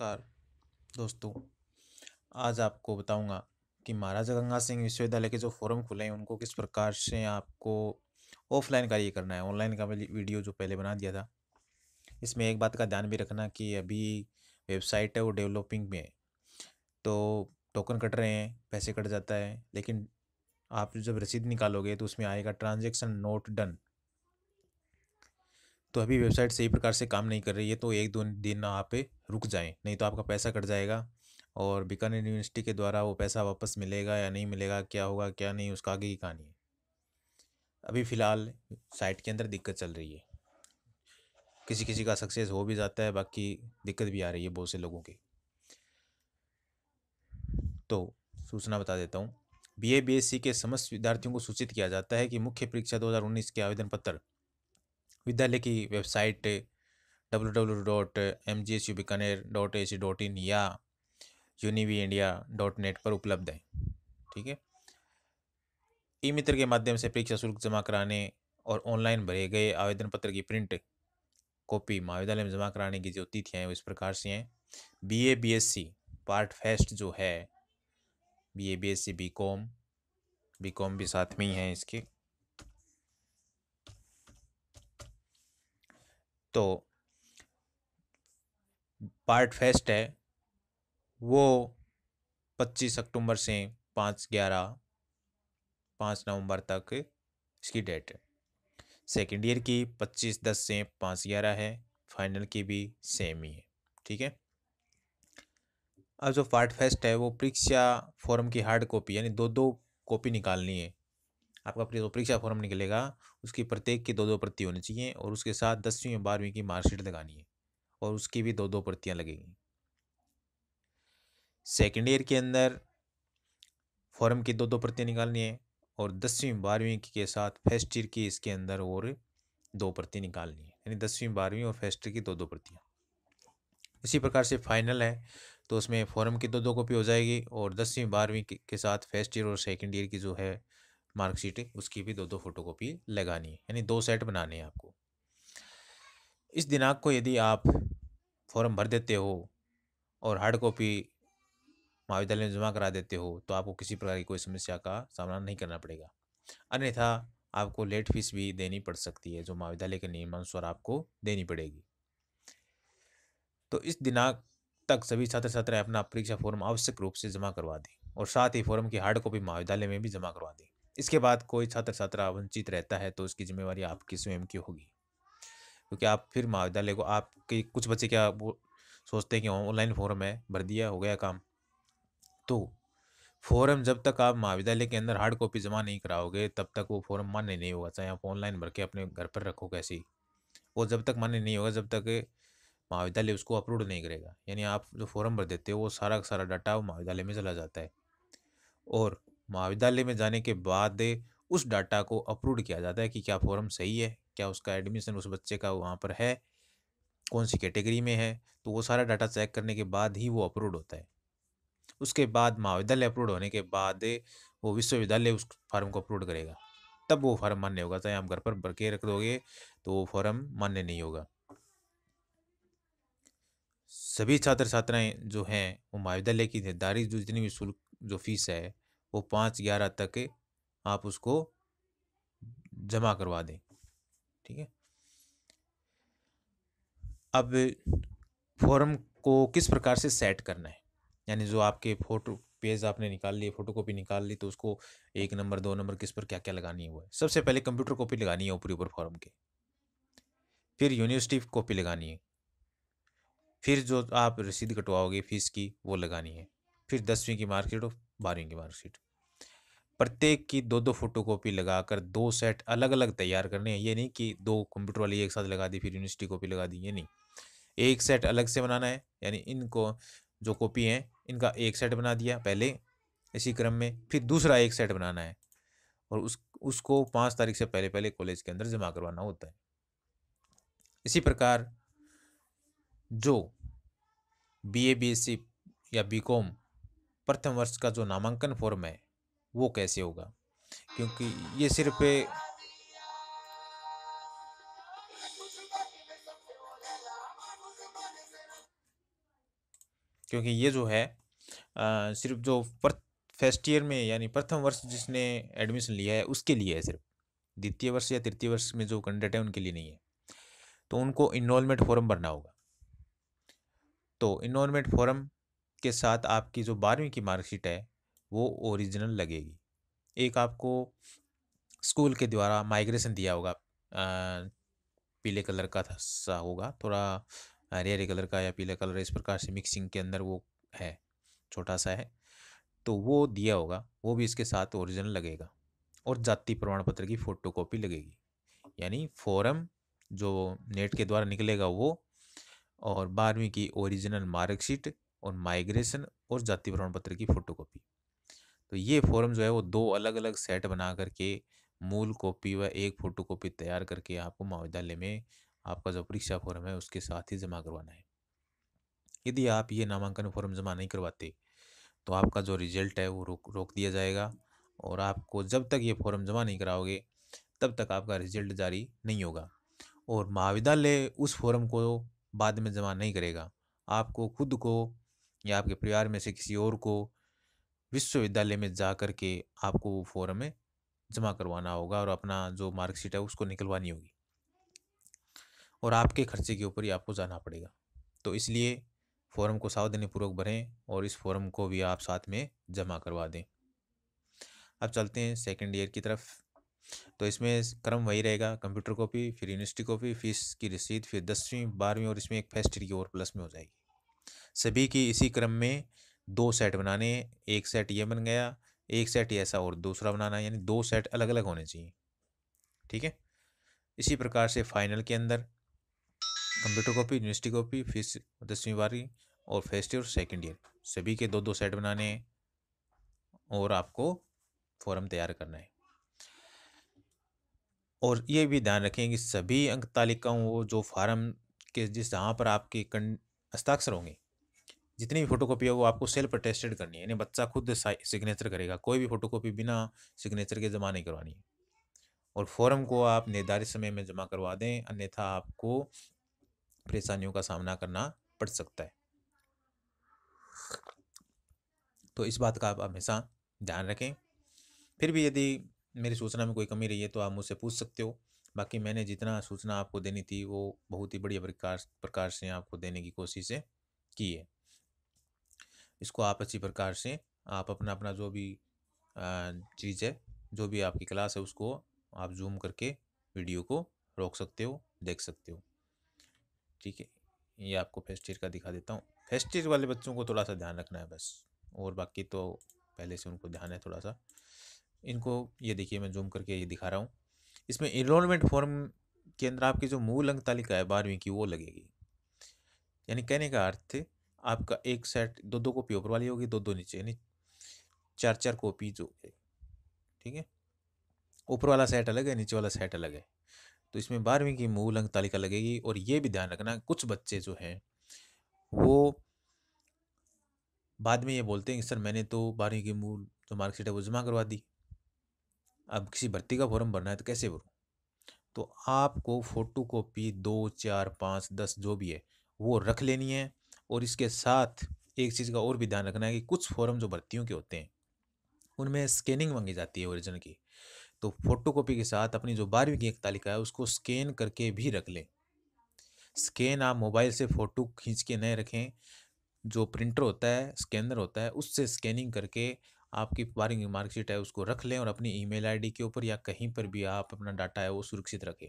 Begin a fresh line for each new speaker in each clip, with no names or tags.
नमस्कार दोस्तों आज आपको बताऊंगा कि महाराजा गंगा सिंह विश्वविद्यालय के जो फॉर्म खुले हैं उनको किस प्रकार से आपको ऑफलाइन कार्य करना है ऑनलाइन का वीडियो जो पहले बना दिया था इसमें एक बात का ध्यान भी रखना कि अभी वेबसाइट है वो डेवलपिंग में है तो टोकन कट रहे हैं पैसे कट जाता है लेकिन आप जब रसीद निकालोगे तो उसमें आएगा ट्रांजेक्शन नोट डन तो अभी वेबसाइट सही प्रकार से काम नहीं कर रही है तो एक दो दिन आप रुक जाएँ नहीं तो आपका पैसा कट जाएगा और बीकानेर यूनिवर्सिटी के द्वारा वो पैसा वापस मिलेगा या नहीं मिलेगा क्या होगा क्या नहीं उसका आगे की कहानी है अभी फ़िलहाल साइट के अंदर दिक्कत चल रही है किसी किसी का सक्सेस हो भी जाता है बाकी दिक्कत भी आ रही है बहुत से लोगों की तो सूचना बता देता हूँ B A B S C के समस्त विद्यार्थियों को सूचित किया जाता है कि मुख्य परीक्षा 2019 के आवेदन पत्र विद्यालय की website W W dot M G S U Bikaner dot A C dot in या यूनिवी इंडिया डॉट नेट पर उपलब्ध है ठीक है ई मित्र के माध्यम से परीक्षा शुल्क जमा कराने और ऑनलाइन भरे गए आवेदन पत्र की प्रिंट कॉपी महाविद्यालय में जमा कराने की जो तिथियाँ हैं वो इस प्रकार से हैं B A B S C part first जो है B A B S C B com B com भी साथ में ही हैं इसके तो पार्ट फेस्ट है वो पच्चीस अक्टूबर से पाँच ग्यारह पाँच नवंबर तक इसकी डेट है सेकेंड ईयर की पच्चीस दस से पाँच ग्यारह है फाइनल की भी सेम ही है ठीक है अब जो पार्ट फेस्ट है वो परीक्षा फॉर्म की हार्ड कॉपी यानी दो दो कॉपी निकालनी है आपका परीक्षा फॉर्म निकलेगा उसकी प्रत्येक की दो दो प्रति होनी चाहिए और उसके साथ दसवीं और बारहवीं की मार्कशीट लगानी है और उसकी भी दो दो प्रतियाँ लगेंगी सेकेंड ईयर के अंदर फॉर्म की दो दो प्रतियाँ निकालनी है और दसवीं बारहवीं के साथ फर्स्ट ईयर की इसके अंदर और दो प्रति निकालनी है यानी दसवीं बारहवीं और फर्स्ट ईयर की दो दो प्रतियाँ इसी प्रकार से फाइनल है तो उसमें फॉर्म की दो दो कॉपी हो जाएगी और दसवीं बारहवीं के साथ फर्स्ट ईयर और सेकेंड ईयर की जो है मार्कशीट है उसकी भी दो दो फोटोकॉपी लगानी है यानी दो सेट बनाने हैं आपको इस दिनांक को यदि आप फॉर्म भर देते हो और हार्ड कॉपी महाविद्यालय में जमा करा देते हो तो आपको किसी प्रकार की कोई समस्या का सामना नहीं करना पड़ेगा अन्यथा आपको लेट फीस भी देनी पड़ सकती है जो महाविद्यालय के नियमानुसार आपको देनी पड़ेगी तो इस दिनांक तक सभी छात्र छात्राएं अपना परीक्षा फॉर्म आवश्यक रूप से जमा करवा दें और साथ ही फॉर्म की हार्ड कॉपी महाविद्यालय में भी जमा करवा दें इसके बाद कोई छात्र छात्रा वंचित रहता है तो उसकी जिम्मेवारी आपकी स्वयं की होगी क्योंकि आप फिर महाविद्यालय को आपके कुछ बच्चे क्या वो सोचते हैं कि ऑनलाइन फॉर्म है भर दिया हो गया काम तो फॉर्म जब तक आप महाविद्यालय के अंदर हार्ड कॉपी जमा नहीं कराओगे तब तक वो फॉर्म मान्य नहीं होगा चाहे आप ऑनलाइन भर के अपने घर पर रखो कैसी वो जब तक मान्य नहीं होगा जब तक महाविद्यालय उसको अपलोड नहीं करेगा यानी आप जो फॉर्म भर देते हो वो सारा का सारा डाटा महाविद्यालय में चला जाता है और महाविद्यालय में जाने के बाद उस डाटा को अप्रूव किया जाता है कि क्या फॉर्म सही है क्या उसका एडमिशन उस बच्चे का वहाँ पर है कौन सी कैटेगरी में है तो वो सारा डाटा चेक करने के बाद ही वो अप्रूव होता है उसके बाद महाविद्यालय अप्रूव होने के बाद वो विश्वविद्यालय उस फॉर्म को अप्रूव करेगा तब वो फॉर्म मान्य होगा चाहे आप घर पर भर रख दोगे तो वो फॉर्म मान्य नहीं होगा सभी छात्र छात्राएं जो हैं वो महाविद्यालय की निर्धारित जो जितनी भी शुल्क जो फीस है वो पाँच ग्यारह तक आप उसको जमा करवा दें ठीक है अब फॉर्म को किस प्रकार से सेट करना है यानी जो आपके फोटो पेज आपने निकाल लिए फोटो कॉपी निकाल ली तो उसको एक नंबर दो नंबर किस पर क्या क्या लगानी है वो है सबसे पहले कंप्यूटर कॉपी लगानी है ऊपरी ऊपर फॉर्म के फिर यूनिवर्सिटी कॉपी लगानी है फिर जो आप रसीद कटवाओगे फीस की वो लगानी है फिर दसवीं की मार्कशीट और बारहवीं की मार्कशीट प्रत्येक की दो दो फोटो कॉपी लगा कर दो सेट अलग अलग तैयार करने हैं ये नहीं कि दो कंप्यूटर वाली एक साथ लगा दी फिर यूनिवर्सिटी कॉपी लगा दी ये नहीं एक सेट अलग से बनाना है यानी इनको जो कॉपी हैं इनका एक सेट बना दिया पहले इसी क्रम में फिर दूसरा एक सेट बनाना है और उस उसको पाँच तारीख से पहले पहले कॉलेज के अंदर जमा करवाना होता है इसी प्रकार जो B A B S C या बी कॉम प्रथम वर्ष का जो नामांकन फॉर्म है वो कैसे होगा क्योंकि ये सिर्फ क्योंकि ये जो है आ, सिर्फ जो फर्स्ट ईयर में यानी प्रथम वर्ष जिसने एडमिशन लिया है उसके लिए है सिर्फ द्वितीय वर्ष या तृतीय वर्ष में जो कैंडिडेट है उनके लिए नहीं है तो उनको इनोलमेंट फॉर्म भरना होगा तो इनमेंट फॉर्म के साथ आपकी जो बारहवीं की मार्कशीट है वो ओरिजिनल लगेगी एक आपको स्कूल के द्वारा माइग्रेशन दिया होगा पीले कलर का था सा होगा थोड़ा हरे कलर का या पीले कलर इस प्रकार से मिक्सिंग के अंदर वो है छोटा सा है तो वो दिया होगा वो भी इसके साथ ओरिजिनल लगेगा और जाति प्रमाण पत्र की फ़ोटोकॉपी लगेगी यानी फॉरम जो नेट के द्वारा निकलेगा वो और बारहवीं की ओरिजिनल मार्कशीट और माइग्रेशन और जाति प्रमाण पत्र की फोटोकॉपी तो ये फॉर्म जो है वो दो अलग अलग सेट बना करके मूल कॉपी व एक फ़ोटो कॉपी तैयार करके आपको महाविद्यालय में आपका जो परीक्षा फॉर्म है उसके साथ ही जमा करवाना है यदि आप ये नामांकन फॉर्म जमा नहीं करवाते तो आपका जो रिजल्ट है वो रोक रोक दिया जाएगा और आपको जब तक ये फॉर्म जमा नहीं कराओगे तब तक आपका रिजल्ट जारी नहीं होगा और महाविद्यालय उस फॉर्म को बाद में जमा नहीं करेगा आपको खुद को या आपके परिवार में से किसी और को विश्वविद्यालय में जा कर के आपको वो फॉर्म में जमा करवाना होगा और अपना जो मार्कशीट है उसको निकलवानी होगी और आपके खर्चे के ऊपर ही आपको जाना पड़ेगा तो इसलिए फॉर्म को सावधानीपूर्वक भरें और इस फॉर्म को भी आप साथ में जमा करवा दें अब चलते हैं सेकेंड ईयर की तरफ तो इसमें क्रम वही रहेगा कंप्यूटर कॉपी फिर यूनिवर्सिटी कॉपी फीस की रसीद फिर दसवीं बारहवीं और इसमें एक फर्स्ट ईयर की और प्लस में हो जाएगी सभी की इसी क्रम में दो सेट बनाने एक सेट ये बन गया एक सेट ऐसा और दूसरा बनाना यानी दो सेट अलग अलग होने चाहिए ठीक है इसी प्रकार से फाइनल के अंदर computer copy university copy fees दसवीं बारहवीं और फर्स्ट ईयर और सेकेंड ईयर सभी के दो दो सेट बनाने हैं और आपको फॉर्म तैयार करना है और ये भी ध्यान रखें कि सभी अंक तालिकाओं जो फार्म के जिस जहाँ पर आपके हस्ताक्षर होंगे जितनी भी फोटोकॉपी है वो आपको सेल्फ अटेस्टेड करनी है यानी बच्चा खुद सिग्नेचर करेगा कोई भी फोटोकॉपी बिना सिग्नेचर के जमा नहीं करवानी है और फॉर्म को आप निर्धारित समय में जमा करवा दें अन्यथा आपको परेशानियों का सामना करना पड़ सकता है तो इस बात का आप हमेशा ध्यान रखें फिर भी यदि मेरी सूचना में कोई कमी रही है तो आप मुझसे पूछ सकते हो बाकी मैंने जितना सूचना आपको देनी थी वो बहुत ही बढ़िया प्रकार प्रकार से आपको देने की कोशिशें की है इसको आप अच्छी प्रकार से आप अपना अपना जो भी चीज़ है जो भी आपकी क्लास है उसको आप जूम करके वीडियो को रोक सकते हो देख सकते हो ठीक है ये आपको फर्स्ट ईयर का दिखा देता हूँ फर्स्ट ईयर वाले बच्चों को थोड़ा सा ध्यान रखना है बस और बाकी तो पहले से उनको ध्यान है थोड़ा सा इनको ये देखिए मैं जूम करके ये दिखा रहा हूँ इसमें इनरोलमेंट फॉर्म के अंदर आपकी जो मूल अंक तालिका है बारहवीं की वो लगेगी यानी कहने का अर्थ आपका एक सेट दो दो कॉपी ऊपर वाली होगी दो दो नीचे यानी चार चार कॉपी जो है ठीक है ऊपर वाला सेट अलग है नीचे वाला सेट अलग है तो इसमें बारहवीं की मूल अंक तालिका लगेगी और ये भी ध्यान रखना कुछ बच्चे जो हैं वो बाद में ये बोलते हैं कि सर मैंने तो बारहवीं की मूल जो मार्कशीट है वो जमा करवा दी अब किसी भर्ती का फॉर्म भरना है तो कैसे भरूँ तो आपको फ़ोटो कॉपी दो चार पाँच दस जो भी है वो रख लेनी है और इसके साथ एक चीज़ का और भी ध्यान रखना है कि कुछ फॉर्म जो भर्तियों के होते हैं उनमें स्कैनिंग मांगी जाती है ओरिजिनल की तो फोटोकॉपी के साथ अपनी जो बारहवीं की एक तालिका है उसको स्कैन करके भी रख लें स्कैन आप मोबाइल से फ़ोटो खींच के नहीं रखें जो प्रिंटर होता है स्कैनर होता है उससे स्कैनिंग करके आपकी बारहवीं मार्कशीट है उसको रख लें और अपनी ईमेल आईडी के ऊपर या कहीं पर भी आप अपना डाटा है वो सुरक्षित रखें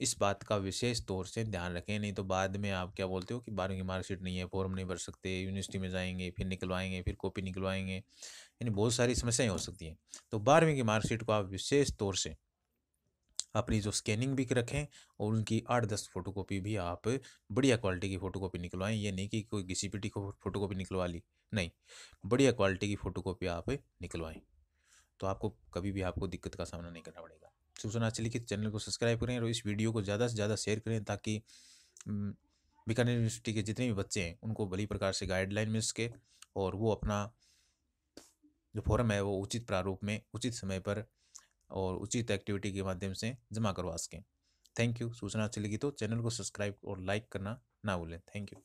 इस बात का विशेष तौर से ध्यान रखें नहीं तो बाद में आप क्या बोलते हो कि बारहवीं की मार्कशीट नहीं है फॉर्म नहीं भर सकते यूनिवर्सिटी में जाएंगे फिर निकलवाएंगे फिर कॉपी निकलवाएंगे यानी बहुत सारी समस्याएं हो सकती हैं तो बारहवीं की मार्कशीट को आप विशेष तौर से अपनी जो स्कैनिंग भी रखें और उनकी आठ दस फोटोकॉपी भी आप बढ़िया क्वालिटी की फ़ोटोकॉपी निकलवाएं ये नहीं कि कोई किसी पीटी को फोटोकॉपी निकलवा ली नहीं बढ़िया क्वालिटी की फ़ोटोकॉपी आप निकलवाएं तो आपको कभी भी आपको दिक्कत का सामना नहीं करना पड़ेगा सूचना अच्छी लिखित चैनल को सब्सक्राइब करें और इस वीडियो को ज़्यादा से ज़्यादा शेयर करें ताकि बीकानेर यूनिवर्सिटी के जितने भी बच्चे हैं उनको भली प्रकार से गाइडलाइन मिल सके और वो अपना जो फॉर्म है वो उचित प्रारूप में उचित समय पर और उचित एक्टिविटी के माध्यम से जमा करवा सकें थैंक यू सूचना चलेगी तो चैनल को सब्सक्राइब और लाइक करना ना भूलें थैंक यू